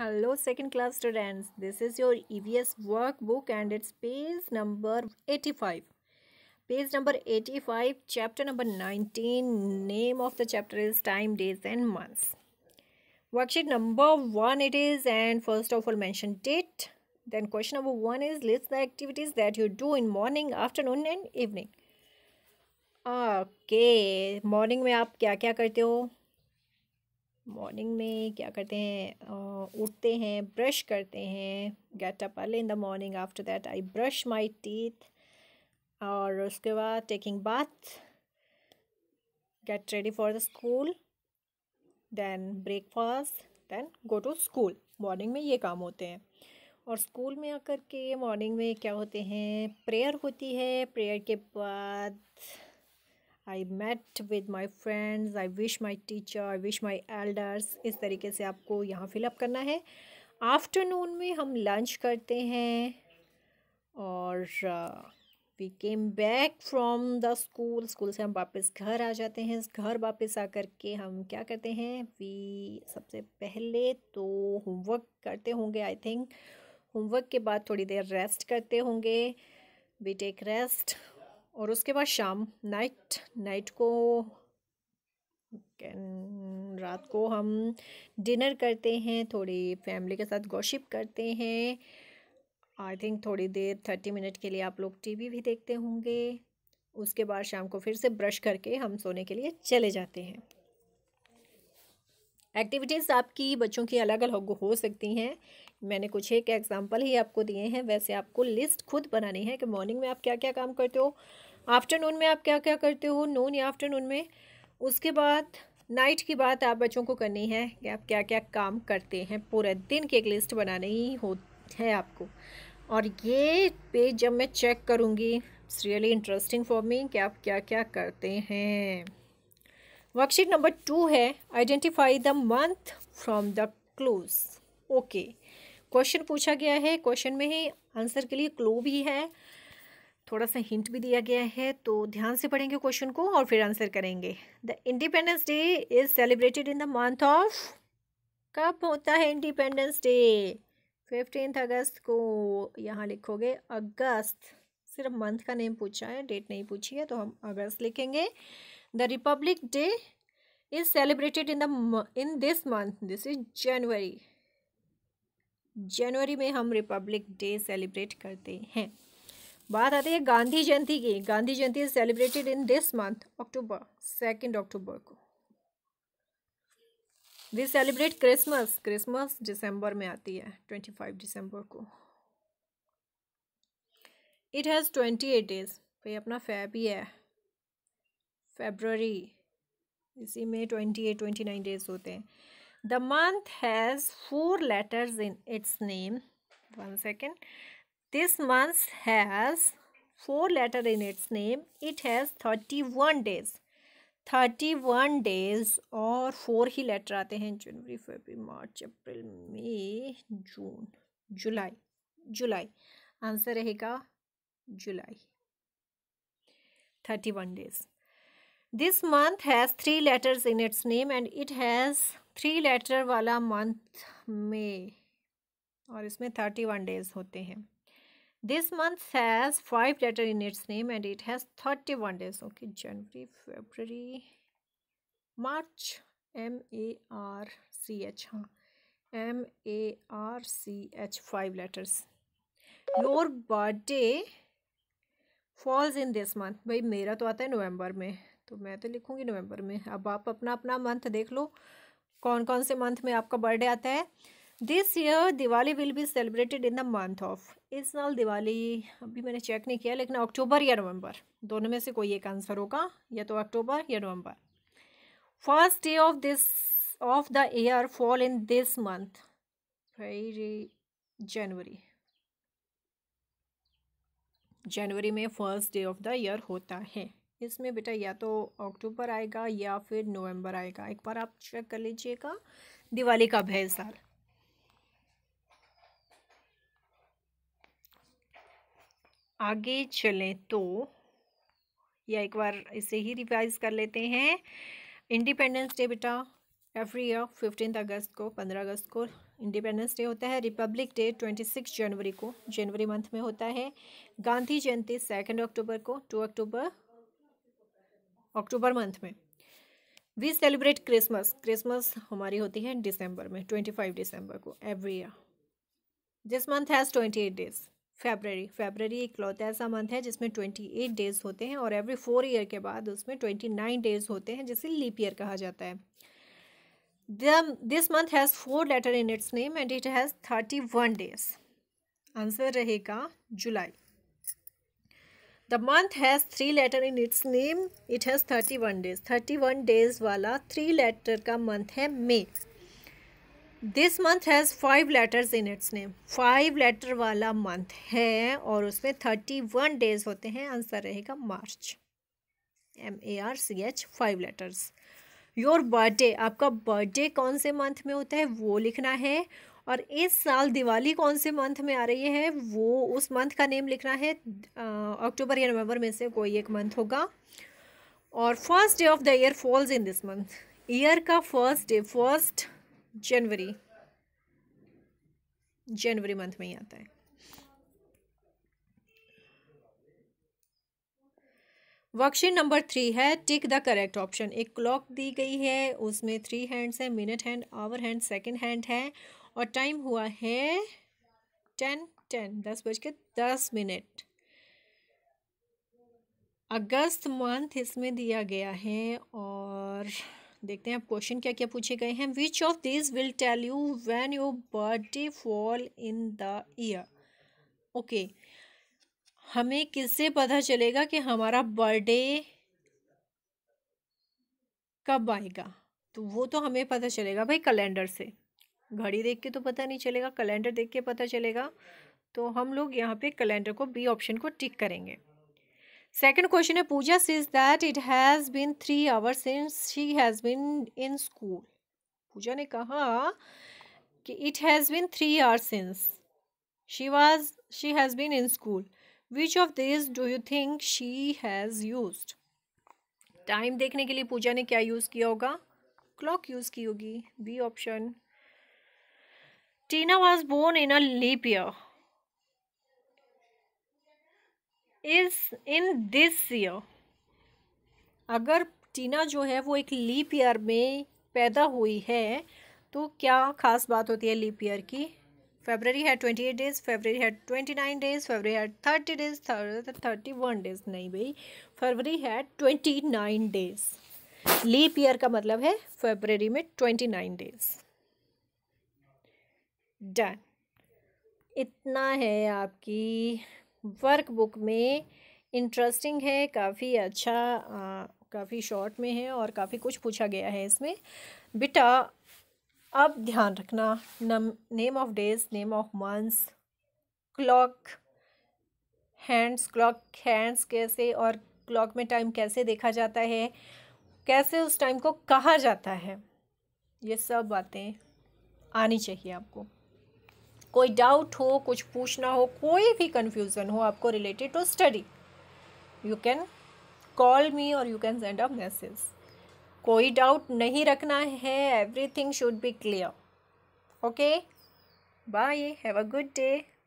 Hello second class students this is your EVS workbook and it's page number eighty five page number eighty five chapter number nineteen name of the chapter is time days and months worksheet number one it is and first of all mention date then question number one is list the activities that you do in morning afternoon and evening okay morning में आप क्या क्या करते हो morning में क्या करते हैं उठते हैं ब्रश करते हैं get up early in the morning after that I brush my teeth और उसके बाद taking bath get ready for the school then breakfast then go to school morning में ये काम होते हैं और स्कूल में आकर के मॉर्निंग में क्या होते हैं प्रेयर होती है प्रेयर के बाद I met with my friends I wish my teacher I wish my elders इस तरीके से आपको यहाँ फिलअप करना है आफ्टरनून में हम लंच करते हैं और we came back from the school school से हम वापस घर आ जाते हैं घर वापस आ कर के हम क्या करते हैं वी सबसे पहले तो होमवर्क करते होंगे आई थिंक होमवर्क के बाद थोड़ी देर रेस्ट करते होंगे वी टेक रेस्ट और उसके बाद शाम नाइट नाइट को रात को हम डिनर करते हैं थोड़ी फैमिली के साथ गॉशिप करते हैं आई थिंक थोड़ी देर थर्टी मिनट के लिए आप लोग टीवी भी देखते होंगे उसके बाद शाम को फिर से ब्रश करके हम सोने के लिए चले जाते हैं एक्टिविटीज़ आपकी बच्चों की अलग अलग हो सकती हैं मैंने कुछ एक एग्जांपल ही आपको दिए हैं वैसे आपको लिस्ट खुद बनानी है कि मॉर्निंग में आप क्या क्या काम करते हो आफ्टरनून में आप क्या क्या करते हो नून या आफ्टरनून में उसके बाद नाइट की बात आप बच्चों को करनी है कि आप क्या क्या काम करते हैं पूरे दिन की एक लिस्ट बनानी ही हो है आपको और ये पेज जब मैं चेक करूँगी it's really interesting for me कि आप क्या क्या करते हैं वर्कशीट नंबर टू है identify the month from the clues okay question पूछा गया है क्वेश्चन में ही आंसर के लिए क्लू भी है थोड़ा सा हिंट भी दिया गया है तो ध्यान से पढ़ेंगे क्वेश्चन को और फिर आंसर करेंगे the independence day is celebrated in the month of कब होता है इंडिपेंडेंस डे फिफ्टीन अगस्त को यहाँ लिखोगे अगस्त सिर्फ मंथ का नेम पूछा है डेट नहीं पूछी है तो हम अगस्त लिखेंगे the republic day is celebrated in the in this month this is January जनवरी में हम रिपब्लिक डे सेलिब्रेट करते हैं बात आती है गांधी जयंती की Gandhi Jayanti is celebrated in this month October second अक्टूबर को वी सेलिब्रेट क्रिसमस क्रिसमस दिसंबर में आती है ट्वेंटी फाइव दिसंबर को it has twenty eight days भाई अपना फैब ही है फेबररी इसी में twenty eight twenty nine days होते हैं the month has four letters in its name one second this month has four letter in its name it has 31 days 31 days और फोर ही लेटर आते हैं जनवरी फरवरी मार्च अप्रैल मई जून जुलाई जुलाई आंसर रहेगा जुलाई thirty one days this month has three letters in its name and it has three letter वाला month May और इसमें थर्टी वन डेज होते हैं this month has five letter in its name and it has 31 days okay january february march m a r c h हाँ m a r c h five letters your birthday falls in this month भाई मेरा तो आता है नवंबर में तो मैं तो लिखूँगी नवंबर में अब आप अपना अपना मंथ देख लो कौन कौन से मंथ में आपका बर्थडे आता है this year Diwali will be celebrated in the month of इस साल दिवाली अभी मैंने चेक नहीं किया लेकिन अक्टूबर या नवंबर दोनों में से कोई एक आंसर होगा या तो अक्टूबर या नवंबर first day of this of the year fall in this month January जनवरी में first day of the year होता है इसमें बेटा या तो अक्टूबर आएगा या फिर नवंबर आएगा एक बार आप चेक कर लीजिएगा दिवाली का भय साल आगे चलें तो या एक बार इसे ही रिवाइज कर लेते हैं इंडिपेंडेंस डे बेटा एवरी ईयर फिफ्टीन अगस्त को पंद्रह अगस्त को इंडिपेंडेंस डे होता है रिपब्लिक डे ट्वेंटी सिक्स जनवरी को जनवरी मंथ में होता है गांधी जयंती सेकेंड अक्टूबर को टू अक्टूबर अक्टूबर मंथ में वी सेलिब्रेट क्रिसमस क्रिसमस हमारी होती है दिसंबर में ट्वेंटी फाइव दिसंबर को every year this month has twenty eight days February February एक लौता ऐसा मंथ है जिसमें ट्वेंटी एट डेज़ होते हैं और एवरी फोर ईयर के बाद उसमें ट्वेंटी नाइन डेज़ होते हैं जिसे लीप ईयर कहा जाता है this month has four letter in its name and it has thirty one days answer रहेगा जुलाई the month has three letter in its name it has thirty one days thirty one days वाला three letter का month है May this month has five letters in its name five letter वाला month है और उसमें thirty one days होते हैं answer रहेगा March M A R C H five letters your birthday आपका बर्थडे कौन से मंथ में होता है वो लिखना है और इस साल दिवाली कौन से मंथ में आ रही है वो उस मंथ का नेम लिखना है अक्टूबर या नवंबर में से कोई एक मंथ होगा और first day of the year falls in this month year का फर्स्ट डे फर्स्ट जनवरी जनवरी मंथ में ही आता है वर्कशीट नंबर थ्री है टिक द करेक्ट ऑप्शन एक क्लॉक दी गई है उसमें थ्री हैंड्स है minute hand hour hand second hand है और टाइम हुआ है टेन टेन दस बज के दस मिनट अगस्त मंथ इसमें दिया गया है और देखते हैं अब क्वेश्चन क्या क्या पूछे गए हैं which of this will tell you when your birthday fall in the year okay हमें किससे पता चलेगा कि हमारा बर्थडे कब आएगा तो वो तो हमें पता चलेगा भाई कैलेंडर से घड़ी देख के तो पता नहीं चलेगा कैलेंडर देख के पता चलेगा तो हम लोग यहाँ पे कैलेंडर को बी ऑप्शन को टिक करेंगे Second question है Pooja says that it has been three hours since she has been in school. Pooja ne kaha ki it has been three hours since she was she has been in school. Which of these do you think she has used? Time देखने के लिए Pooja ne क्या use किया होगा Clock use की होगी B option. Tina was born in a leap year. Is in this year अगर टीना जो है वो एक लीप ईयर में पैदा हुई है तो क्या ख़ास बात होती है लीप ईयर की फेबररी है ट्वेंटी एट डेज़ फेबररी है ट्वेंटी नाइन डेज़ फेबररी है thirty days thirty one days नहीं भाई फरवरी है twenty nine days leap year का मतलब है फेबररी में ट्वेंटी नाइन डेज़ डन इतना है आपकी वर्कबुक में इंटरेस्टिंग है काफ़ी अच्छा काफ़ी शॉर्ट में है और काफ़ी कुछ पूछा गया है इसमें बेटा अब ध्यान रखना नम name of days name of months clock hands clock hands कैसे और क्लॉक में टाइम कैसे देखा जाता है कैसे उस टाइम को कहा जाता है ये सब बातें आनी चाहिए आपको कोई डाउट हो कुछ पूछना हो कोई भी कन्फ्यूज़न हो आपको related to study you can call me और you can send a message कोई डाउट नहीं रखना है everything should be clear okay bye have a good day